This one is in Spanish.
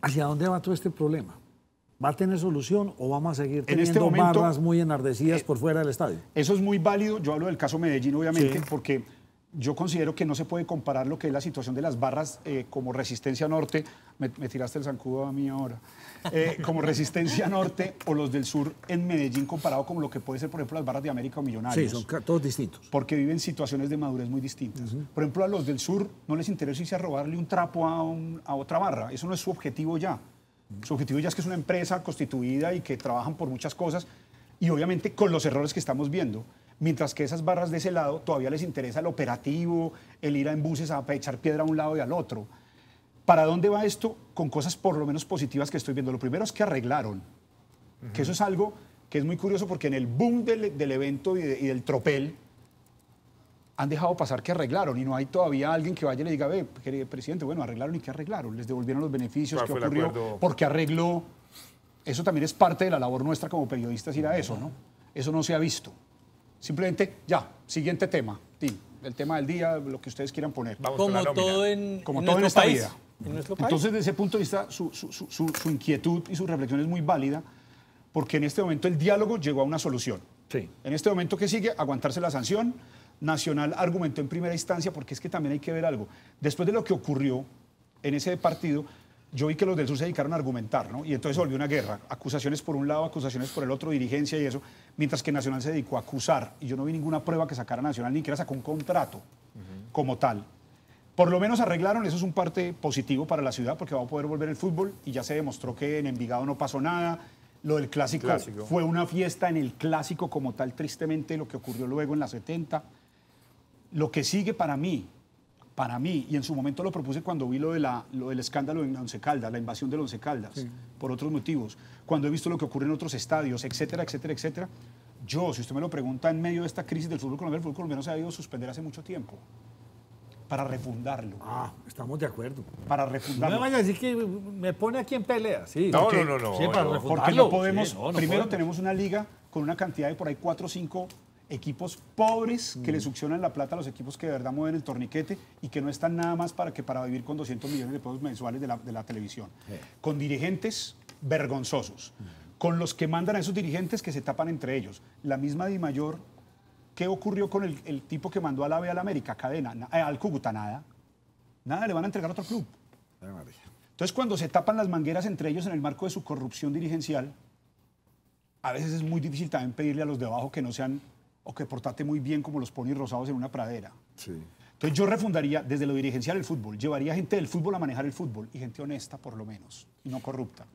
¿Hacia dónde va todo este problema? ¿Va a tener solución o vamos a seguir este teniendo en barras muy enardecidas eh, por fuera del estadio? Eso es muy válido. Yo hablo del caso Medellín, obviamente, porque yo considero que no se puede comparar lo que es la situación de las barras eh, como Resistencia Norte, me, tiraste el zancudo a mí ahora, eh, como Resistencia Norte o los del sur en Medellín comparado con lo que puede ser, por ejemplo, las barras de América o Millonarios. Sí, son todos distintos. Porque viven situaciones de madurez muy distintas. Por ejemplo, a los del sur no les interesa irse a robarle un trapo a, otra barra, eso no es su objetivo ya. Su objetivo ya es que es una empresa constituida y que trabajan por muchas cosas y obviamente con los errores que estamos viendo mientras que esas barras de ese lado todavía les interesa el operativo, el ir a en buses a echar piedra a un lado y al otro. ¿Para dónde va esto? Con cosas por lo menos positivas que estoy viendo. Lo primero es que arreglaron, que eso es algo que es muy curioso porque en el boom del, evento y, del tropel han dejado pasar que arreglaron y no hay todavía alguien que vaya y le diga, ve, presidente, bueno, arreglaron y que arreglaron, les devolvieron los beneficios, que ocurrió? Porque arregló? Eso también es parte de la labor nuestra como periodistas ir a eso, ¿no? Eso no se ha visto. Simplemente, ya, siguiente tema, Tim. El tema del día, lo que ustedes quieran poner. como todo en, como todo en esta vida. Entonces, desde ese punto de vista, su, inquietud y su reflexión es muy válida, porque en este momento el diálogo llegó a una solución. Sí. En este momento que sigue, aguantarse la sanción. Nacional argumentó en primera instancia, porque es que también hay que ver algo. Después de lo que ocurrió en ese partido, yo vi que los del sur se dedicaron a argumentar, ¿no? Y entonces volvió una guerra, acusaciones por un lado, acusaciones por el otro, dirigencia y eso, mientras que Nacional se dedicó a acusar. Y yo no vi ninguna prueba que sacara Nacional, ni siquiera sacó un contrato como tal. Por lo menos arreglaron, eso es un parte positivo para la ciudad, porque va a poder volver el fútbol y ya se demostró que en Envigado no pasó nada. Lo del clásico, clásico. fue una fiesta en el clásico como tal, tristemente, lo que ocurrió luego en la 70. Lo que sigue para mí, para mí, y en su momento lo propuse cuando vi lo, de del escándalo en Once Caldas, la invasión de Once Caldas, por otros motivos, cuando he visto lo que ocurre en otros estadios, etcétera, etcétera, etcétera, yo, si usted me lo pregunta, en medio de esta crisis del fútbol colombiano, el fútbol colombiano se ha ido a suspender hace mucho tiempo para refundarlo. Ah, estamos de acuerdo. Para refundarlo. No me a decir que me pone aquí en pelea, sí. No, no, no, no. Sí, para Porque no podemos, primero tenemos una liga con una cantidad de por ahí 4 o 5 equipos pobres que le mm. succionan la plata a los equipos que de verdad mueven el torniquete y que no están nada más para que para vivir con 200 millones de pesos mensuales de la, de televisión. Con dirigentes vergonzosos, con los que mandan a esos dirigentes que se tapan entre ellos. La misma Di Mayor, ¿qué ocurrió con el, el tipo que mandó a la B la América? Cadena, eh, al Cúcuta, nada. Nada, le van a entregar a otro club. Entonces, cuando se tapan las mangueras entre ellos en el marco de su corrupción dirigencial, a veces es muy difícil también pedirle a los de abajo que no sean o que portate muy bien como los ponis rosados en una pradera. Entonces yo refundaría desde lo dirigencial el fútbol, llevaría gente del fútbol a manejar el fútbol y gente honesta por lo menos y no corrupta.